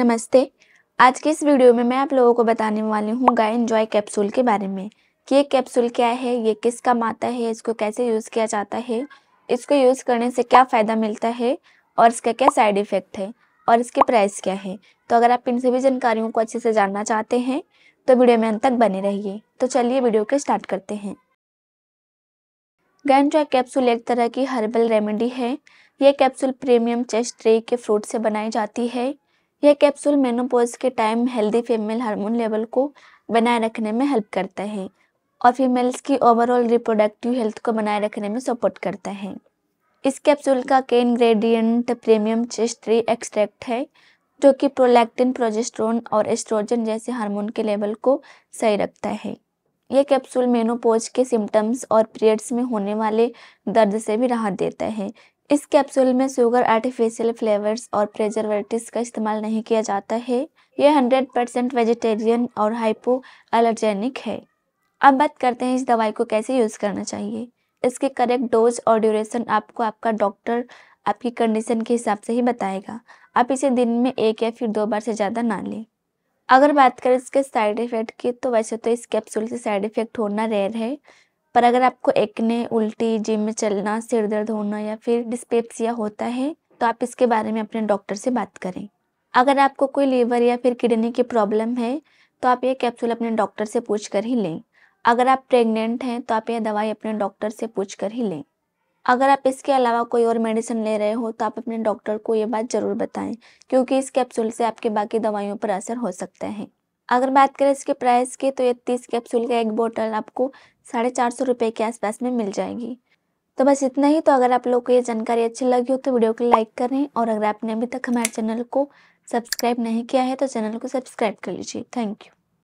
नमस्ते आज के इस वीडियो में मैं आप लोगों को बताने वाली हूँ गाय एंजॉय कैप्सूल के बारे में कि ये कैप्सूल क्या है ये किस काम आता है इसको कैसे यूज़ किया जाता है इसको यूज़ करने से क्या फ़ायदा मिलता है और इसका क्या साइड इफ़ेक्ट है और इसके प्राइस क्या है तो अगर आप इन सभी जानकारियों को अच्छे से जानना चाहते हैं तो वीडियो में अंत तक बने रहिए तो चलिए वीडियो को स्टार्ट करते हैं जॉय कैप्सूल एक तरह की हर्बल रेमेडी है ये कैप्सूल प्रीमियम चेस्ट ट्रे के फ्रूट से बनाई जाती है यह कैप्सूल मेनोपोज के time healthy female hormone level को बनाए रखने में हेल्प करता है और फीमेल्स की ओवरऑल रिप्रोडक्टिव हेल्थ को बनाए रखने में सपोर्ट करता है इस कैप्सूल का के इन्ग्रेडियंट प्रीमियम चेस्ट्री एक्सट्रैक्ट है जो कि प्रोलैक्टिन प्रोजेस्ट्रोन और एस्ट्रोजन जैसे हार्मोन के लेवल को सही रखता है यह कैप्सूल मेनोपोज के सिम्टम्स और पीरियड्स में होने वाले दर्द से भी राहत देता है इस कैप्सूल में शुगर आर्टिफिशियल फ्लेवर्स और प्रेजरवेटिव का इस्तेमाल नहीं किया जाता है ये 100 परसेंट वेजिटेरियन और हाइपो एलर्जेनिक है अब बात करते हैं इस दवाई को कैसे यूज़ करना चाहिए इसके करेक्ट डोज और ड्यूरेशन आपको आपका डॉक्टर आपकी कंडीशन के हिसाब से ही बताएगा आप इसे दिन में एक या फिर दो बार से ज़्यादा ना लें अगर बात करें इसके साइड इफ़ेक्ट की तो वैसे तो इस कैप्सूल से साइड इफ़ेक्ट होना रेयर है पर अगर आपको एक्ने उल्टी जिम में चलना सिर दर्द होना या फिर डिस्पेप्सिया होता है तो आप इसके बारे में अपने डॉक्टर से बात करें अगर आपको कोई लीवर या फिर किडनी की प्रॉब्लम है तो आप ये कैप्सूल अपने डॉक्टर से पूछ कर ही लें अगर आप प्रेग्नेंट हैं तो आप यह दवाई अपने डॉक्टर से पूछ कर ही लें अगर आप इसके अलावा कोई और मेडिसिन ले रहे हो तो आप अपने डॉक्टर को ये बात ज़रूर बताएं क्योंकि इस कैप्सूल से आपके बाकी दवाइयों पर असर हो सकता है अगर बात करें इसके प्राइस की तो ये तीस कैप्सूल का एक बोतल आपको साढ़े चार सौ रुपये के आसपास में मिल जाएगी तो बस इतना ही तो अगर आप लोग को ये जानकारी अच्छी लगी हो तो वीडियो को लाइक करें और अगर आपने अभी तक हमारे चैनल को सब्सक्राइब नहीं किया है तो चैनल को सब्सक्राइब कर लीजिए थैंक यू